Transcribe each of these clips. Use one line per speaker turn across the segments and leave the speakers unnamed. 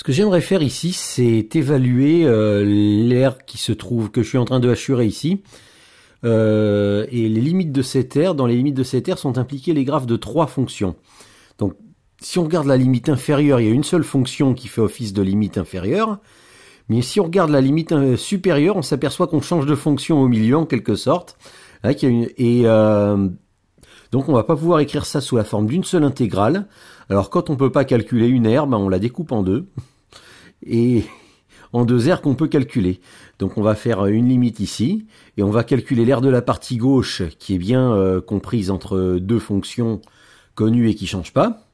Ce que j'aimerais faire ici, c'est évaluer euh, l'aire qui se trouve, que je suis en train de hachurer ici. Euh, et les limites de cette aire, dans les limites de cette aire sont impliqués les graphes de trois fonctions. Donc, si on regarde la limite inférieure, il y a une seule fonction qui fait office de limite inférieure. Mais si on regarde la limite euh, supérieure, on s'aperçoit qu'on change de fonction au milieu en quelque sorte. Hein, et donc on va pas pouvoir écrire ça sous la forme d'une seule intégrale. Alors quand on peut pas calculer une aire, ben on la découpe en deux. Et en deux R qu'on peut calculer. Donc on va faire euh, une limite ici, et on va calculer l'aire de la partie gauche, qui est bien euh, comprise entre deux fonctions connues et qui ne changent pas.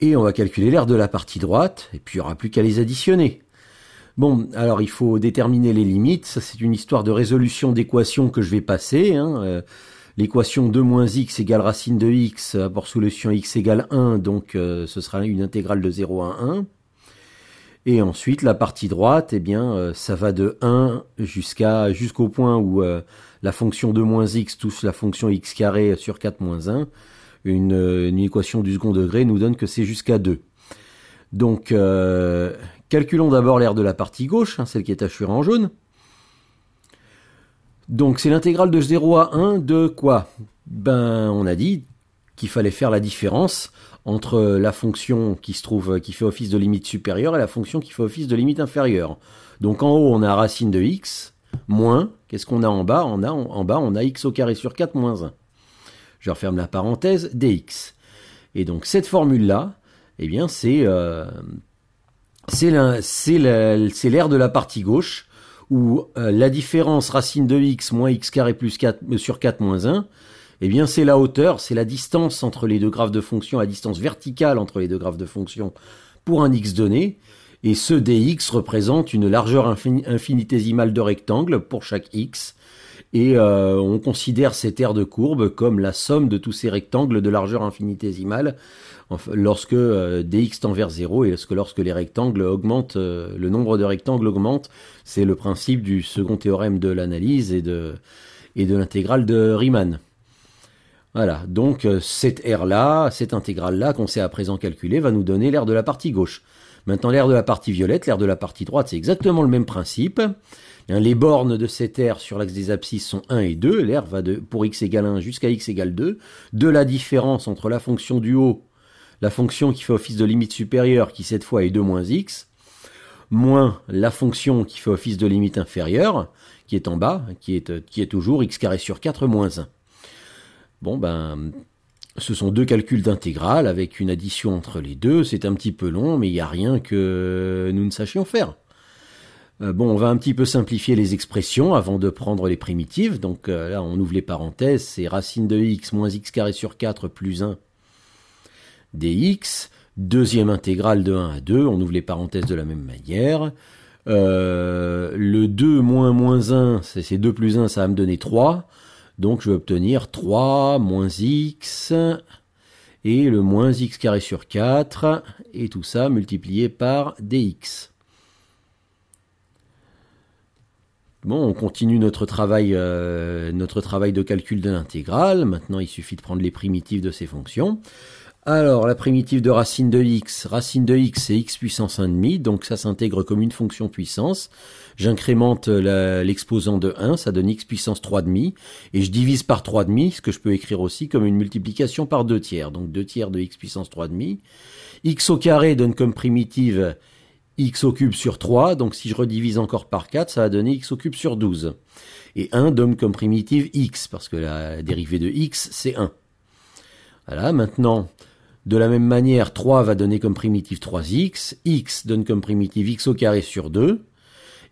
Et on va calculer l'aire de la partie droite, et puis il n'y aura plus qu'à les additionner. Bon, alors il faut déterminer les limites, ça c'est une histoire de résolution d'équations que je vais passer. Hein. Euh, l'équation 2 moins x égale racine de x pour solution x égale 1, donc euh, ce sera une intégrale de 0 à 1. Et ensuite, la partie droite, eh bien, euh, ça va de 1 jusqu'au point où euh, la fonction 2 moins x touche la fonction x carré sur 4 moins 1. Une, équation du second degré nous donne que c'est jusqu'à 2. Donc, calculons d'abord l'aire de la partie gauche, hein, celle qui est achevée en jaune. Donc c'est l'intégrale de 0 à 1 de quoi Ben on a dit qu'il fallait faire la différence entre la fonction qui se trouve qui fait office de limite supérieure et la fonction qui fait office de limite inférieure. Donc en haut on a racine de x moins qu'est-ce qu'on a en bas On a en bas on a x au carré sur 4 moins 1. Je referme la parenthèse dx. Et donc cette formule là, eh bien c'est euh, c'est l'air de la partie gauche où euh, la différence racine de x moins x carré plus 4 euh, sur 4 moins 1, eh bien c'est la hauteur, c'est la distance entre les deux graphes de fonction, la distance verticale entre les deux graphes de fonction pour un x donné, et ce dx représente une largeur infinitésimale de rectangle pour chaque x, et euh, on considère cette aire de courbe comme la somme de tous ces rectangles de largeur infinitésimale lorsque euh, dx tend vers 0 et lorsque, lorsque les rectangles augmentent, euh, le nombre de rectangles augmente. C'est le principe du second théorème de l'analyse et de, l'intégrale de Riemann. Voilà, donc cette aire-là, cette intégrale-là qu'on sait à présent calculer, va nous donner l'aire de la partie gauche. Maintenant, l'air de la partie violette, l'air de la partie droite, c'est exactement le même principe. Hein, les bornes de cet air sur l'axe des abscisses sont 1 et 2. L'air va de, pour x égale 1 jusqu'à x égale 2. De la différence entre la fonction du haut, la fonction qui fait office de limite supérieure, qui cette fois est 2 moins x, moins la fonction qui fait office de limite inférieure, qui est en bas, qui est, qui est toujours x carré sur 4 moins 1. Bon, ben, ce sont deux calculs d'intégrale avec une addition entre les deux. C'est un petit peu long, mais il n'y a rien que nous ne sachions faire. Euh, bon, on va un petit peu simplifier les expressions avant de prendre les primitives. Donc euh, là, on ouvre les parenthèses. C'est racine de x moins x carré sur 4 plus 1 dx. Deuxième intégrale de 1 à 2. On ouvre les parenthèses de la même manière. Euh, le 2 moins moins 1, c'est 2 plus 1, ça va me donner 3. Donc je vais obtenir 3 moins x et le moins x carré sur 4 et tout ça multiplié par dx. Bon, on continue notre travail, euh, notre travail de calcul de l'intégrale. Maintenant, il suffit de prendre les primitives de ces fonctions. Alors, la primitive de racine de x. Racine de x, c'est x puissance 1,5, donc ça s'intègre comme une fonction puissance. J'incrémente euh, l'exposant de 1, ça donne x puissance 3,5, et je divise par 3,5, ce que je peux écrire aussi comme une multiplication par 2 tiers, donc 2 tiers de x puissance 3,5. x au carré donne comme primitive x au cube sur 3, donc si je redivise encore par 4, ça va donner x au cube sur 12. Et 1 donne comme primitive x, parce que la dérivée de x, c'est 1. Voilà, maintenant, de la même manière, 3 va donner comme primitive 3x, x donne comme primitive x au carré sur 2,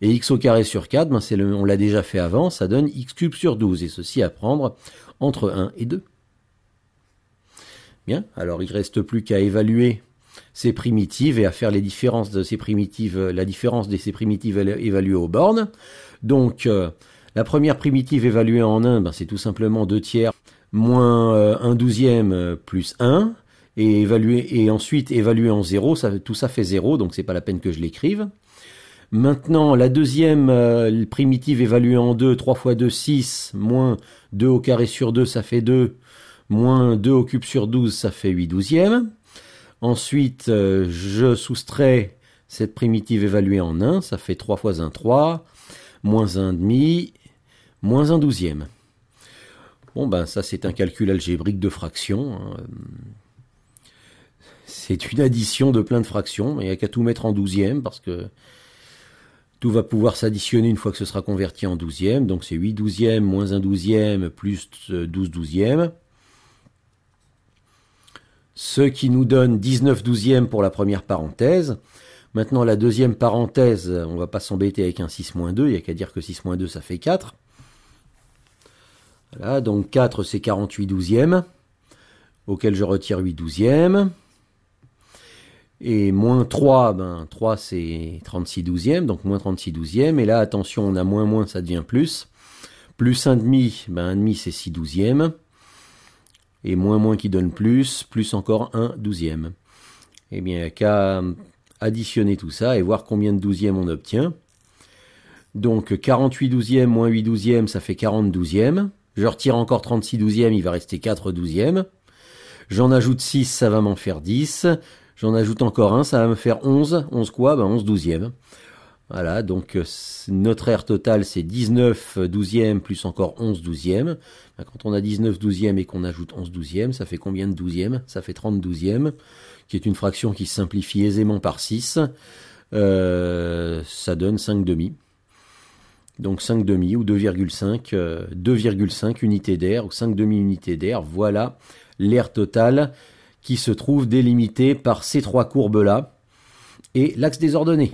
et x au carré sur 4, ben, on l'a déjà fait avant, ça donne x cube sur 12, et ceci à prendre entre 1 et 2. Bien, alors il ne reste plus qu'à évaluer ces primitives et à faire les différences de ces primitives, la différence de ces primitives évaluées aux bornes. Donc, euh, la première primitive évaluée en 1, ben, c'est tout simplement 2 tiers moins 1 euh, douzième euh, plus 1 et et ensuite évaluer en 0, ça, tout ça fait 0, donc c'est pas la peine que je l'écrive. Maintenant, la deuxième euh, primitive évaluée en 2, 3 fois 2, 6, moins 2 au carré sur 2, ça fait 2, moins 2 au cube sur 12, ça fait 8 douzièmes. Ensuite, euh, je soustrais cette primitive évaluée en 1, ça fait 3 fois 1, 3, moins 1 demi, moins 1 douzième. Bon ben ça c'est un calcul algébrique de fraction. Hein. C'est une addition de plein de fractions. Il n'y a qu'à tout mettre en douzième parce que tout va pouvoir s'additionner une fois que ce sera converti en douzième. Donc c'est 8 douzièmes moins 1 douzième plus 12 euh, douzièmes. Ce qui nous donne 19 douzièmes pour la première parenthèse. Maintenant la deuxième parenthèse, on ne va pas s'embêter avec un 6 moins 2. Il n'y a qu'à dire que 6 moins 2 ça fait 4. Voilà, donc 4 c'est 48 douzièmes auquel je retire 8 douzièmes. Et moins 3, ben 3 c'est 36 douzièmes, donc moins 36 douzièmes. Et là, attention, on a moins moins, ça devient plus. Plus 1,5, ben 1,5 c'est 6 douzièmes. Et moins moins qui donne plus, plus encore 1 douzième. Et eh bien, il n'y a qu'à additionner tout ça et voir combien de douzièmes on obtient. Donc 48 douzièmes moins 8 douzièmes, ça fait 40 douzièmes. Je retire encore 36 douzièmes, il va rester 4 douzièmes. J'en ajoute 6, ça va m'en faire 10. J'en ajoute encore un, ça va me faire 11. 11 quoi 11 ben, douzièmes. Voilà, donc euh, notre aire total, c'est 19 douzièmes plus encore 11 douzièmes. Ben, quand on a 19 douzièmes et qu'on ajoute 11 douzièmes, ça fait combien de douzièmes Ça fait 30 douzièmes, qui est une fraction qui se simplifie aisément par 6. Euh, ça donne 5 demi. Donc 5 demi ou 2,5 2,5 euh, unités d'air ou 5 demi unités d'air. Voilà l'air total qui se trouve délimité par ces trois courbes-là et l'axe des ordonnées.